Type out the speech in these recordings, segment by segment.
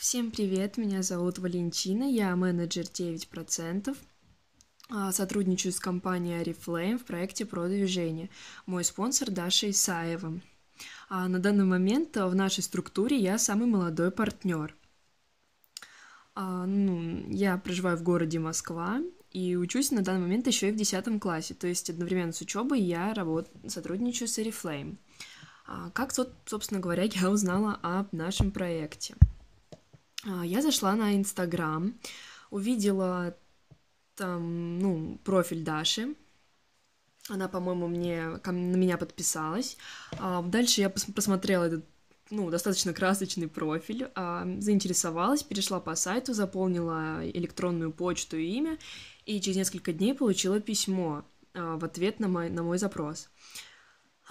Всем привет, меня зовут Валентина, я менеджер 9%. А, сотрудничаю с компанией Арифлейм в проекте продвижения. Мой спонсор Даша Исаева. А на данный момент а, в нашей структуре я самый молодой партнер. А, ну, я проживаю в городе Москва и учусь на данный момент еще и в 10 классе, то есть одновременно с учебой я работ... сотрудничаю с Арифлейм. А, как, собственно говоря, я узнала об нашем проекте – а, я зашла на Инстаграм, увидела там, ну, профиль Даши. Она, по-моему, мне, на меня подписалась. А, дальше я пос- просмотрела этот, ну, достаточно красочный профиль, а, заинтересовалась, перешла по сайту, заполнила электронную почту и имя, и через несколько дней получила письмо а, в ответ на мой, на мой запрос.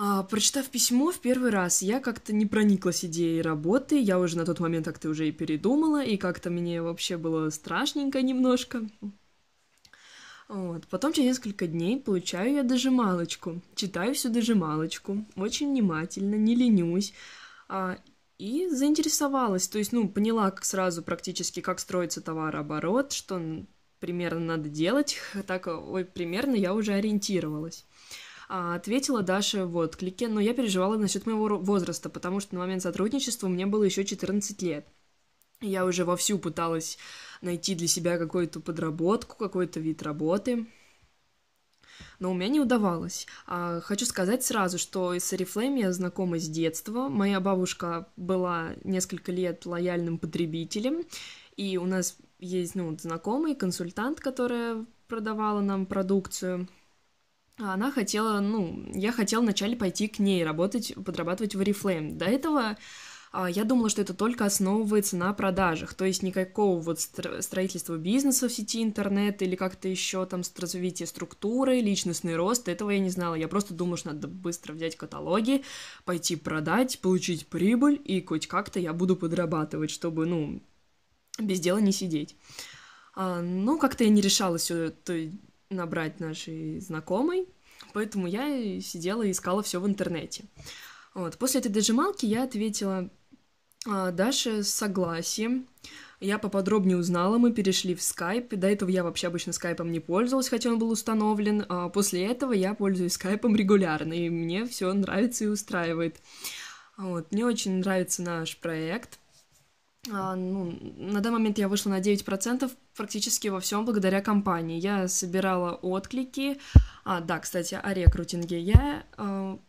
А, прочитав письмо в первый раз, я как-то не прониклась идеей работы. Я уже на тот момент как-то уже и передумала, и как-то мне вообще было страшненько немножко. Вот. Потом через несколько дней получаю я дожималочку. Читаю всю дожималочку, очень внимательно, не ленюсь. А, и заинтересовалась, то есть, ну, поняла как сразу практически, как строится товарооборот, что примерно надо делать, так ой, примерно я уже ориентировалась. А, ответила Даша вот клике, но я переживала насчет моего возраста, потому что на момент сотрудничества мне было еще 14 лет. Я уже вовсю пыталась найти для себя какую-то подработку, какой-то вид работы но у меня не удавалось. А, хочу сказать сразу, что с Oriflame я знакома с детства. Моя бабушка была несколько лет лояльным потребителем, и у нас есть ну, знакомый консультант, которая продавала нам продукцию а она хотела, ну, я хотела вначале пойти к ней работать, подрабатывать в Oriflame. До этого а, я думала, что это только основывается на продажах, то есть никакого вот строительства бизнеса в сети интернет или как-то еще там развитие структуры, личностный рост, этого я не знала. Я просто думала, что надо быстро взять каталоги, пойти продать, получить прибыль и хоть как-то я буду подрабатывать, чтобы, ну, без дела не сидеть. А, ну, как-то я не решалась все э, это набрать нашей знакомой, поэтому я сидела и искала все в интернете. Вот. После этой дожималки я ответила «А, Даше согласие. Я поподробнее узнала, мы перешли в скайп. До этого я вообще обычно скайпом не пользовалась, хотя он был установлен. А после этого я пользуюсь скайпом регулярно, и мне все нравится и устраивает. Вот. Мне очень нравится наш проект, а, ну, на данный момент я вышла на 9% практически во всем благодаря компании. Я собирала отклики. А, да, кстати, о рекрутинге. Я а,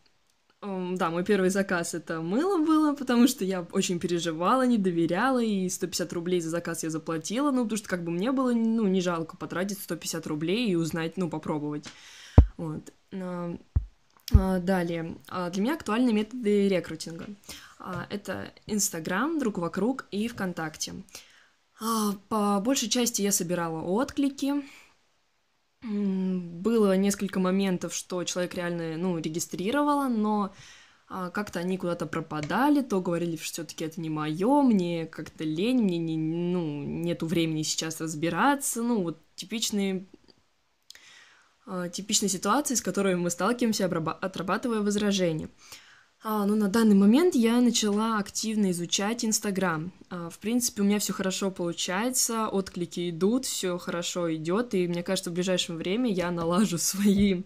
да, мой первый заказ это мыло было, потому что я очень переживала, не доверяла, и 150 рублей за заказ я заплатила, ну, потому что как бы мне было, ну, не жалко потратить 150 рублей и узнать, ну, попробовать. Вот. А, далее. А, для меня актуальны методы рекрутинга. А, это Инстаграм, Друг вокруг и ВКонтакте. А, по большей части я собирала отклики. Было несколько моментов, что человек реально ну, регистрировала, но а, как-то они куда-то пропадали, то говорили, что все-таки это не мое, мне как-то лень, мне не, ну, нету времени сейчас разбираться. Ну, вот типичные типичной ситуации, с которой мы сталкиваемся, отрабатывая возражения. А, ну, на данный момент я начала активно изучать Инстаграм. А, в принципе, у меня все хорошо получается, отклики идут, все хорошо идет, и мне кажется, в ближайшем время я налажу свои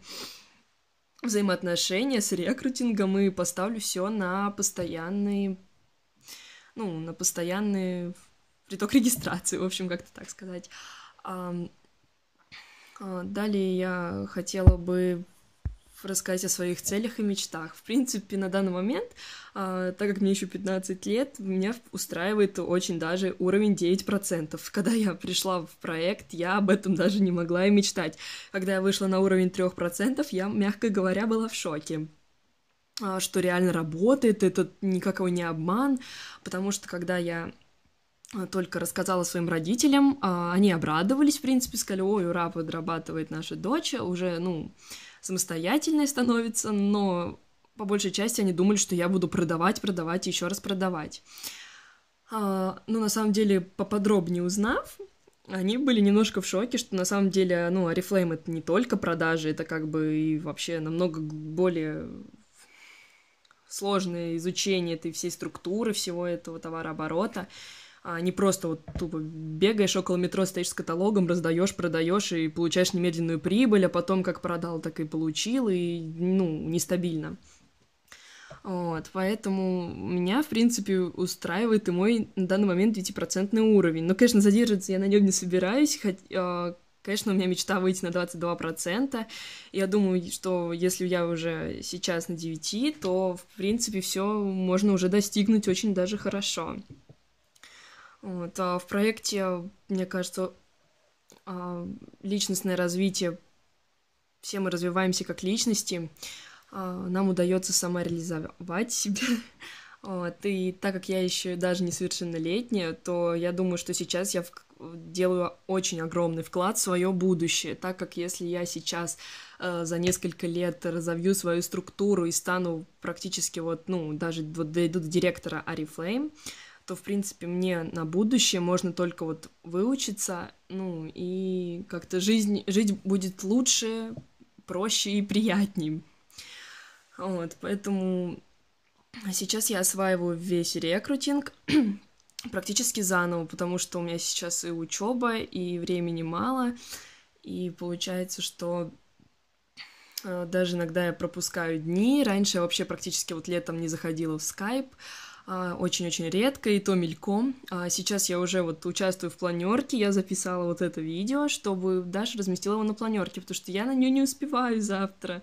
взаимоотношения с рекрутингом и поставлю все на постоянный, ну, на постоянный приток регистрации, в общем, как-то так сказать. А, далее я хотела бы рассказать о своих целях и мечтах. В принципе, на данный момент, а, так как мне еще 15 лет, меня устраивает очень даже уровень 9%. Когда я пришла в проект, я об этом даже не могла и мечтать. Когда я вышла на уровень 3%, я, мягко говоря, была в шоке а, что реально работает, это никакого не обман, потому что когда я а, только рассказала своим родителям, а, они обрадовались, в принципе, сказали, ой, ура, подрабатывает наша дочь, уже, ну, самостоятельной становится, но по большей части они думали, что я буду продавать, продавать и еще раз продавать. А, но ну, на самом деле, поподробнее узнав, они были немножко в шоке, что на самом деле, ну, Арифлейм — это не только продажи, это как бы и вообще намного более сложное изучение этой всей структуры, всего этого товарооборота. оборота а не просто вот тупо бегаешь около метро, стоишь с каталогом, раздаешь, продаешь и получаешь немедленную прибыль, а потом как продал, так и получил, и, ну, нестабильно. Вот, поэтому меня, в принципе, устраивает и мой на данный момент 9% уровень. Но, конечно, задерживаться я на нем не собираюсь, хоть, э, конечно, у меня мечта выйти на 22%. Я думаю, что если я уже сейчас на 9, то, в принципе, все можно уже достигнуть очень даже хорошо. Вот. А в проекте, мне кажется, а, личностное развитие, все мы развиваемся как личности, а, нам удается самореализовать себя. Вот. И так как я еще даже несовершеннолетняя, то я думаю, что сейчас я в делаю очень огромный вклад в свое будущее, так как если я сейчас э, за несколько лет разовью свою структуру и стану практически вот, ну, даже вот дойду до директора Арифлейм, то, в принципе, мне на будущее можно только вот выучиться, ну, и как-то жизнь, жить будет лучше, проще и приятнее, Вот, поэтому сейчас я осваиваю весь рекрутинг практически заново, потому что у меня сейчас и учеба, и времени мало, и получается, что э, даже иногда я пропускаю дни. Раньше я вообще практически вот летом не заходила в Skype а, очень-очень редко, и то мельком. А сейчас я уже вот участвую в планерке, я записала вот это видео, чтобы Даша разместила его на планерке, потому что я на нее не успеваю завтра.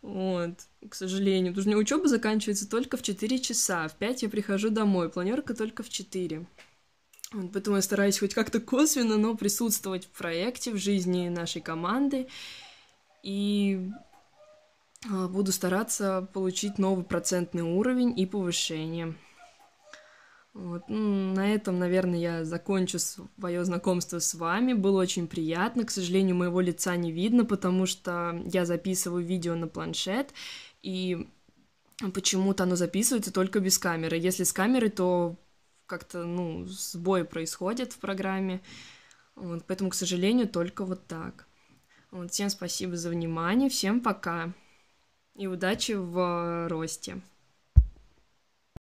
Вот, к сожалению. Потому что у меня учеба заканчивается только в 4 часа. В 5 я прихожу домой, планерка только в 4. Вот, поэтому я стараюсь хоть как-то косвенно, но присутствовать в проекте, в жизни нашей команды. И а, буду стараться получить новый процентный уровень и повышение. Вот. Ну, на этом, наверное, я закончу свое знакомство с вами. Было очень приятно. К сожалению, моего лица не видно, потому что я записываю видео на планшет, и почему-то оно записывается только без камеры. Если с камеры, то как-то, ну, сбой происходит в программе. Вот. Поэтому, к сожалению, только вот так. Вот. Всем спасибо за внимание, всем пока и удачи в росте.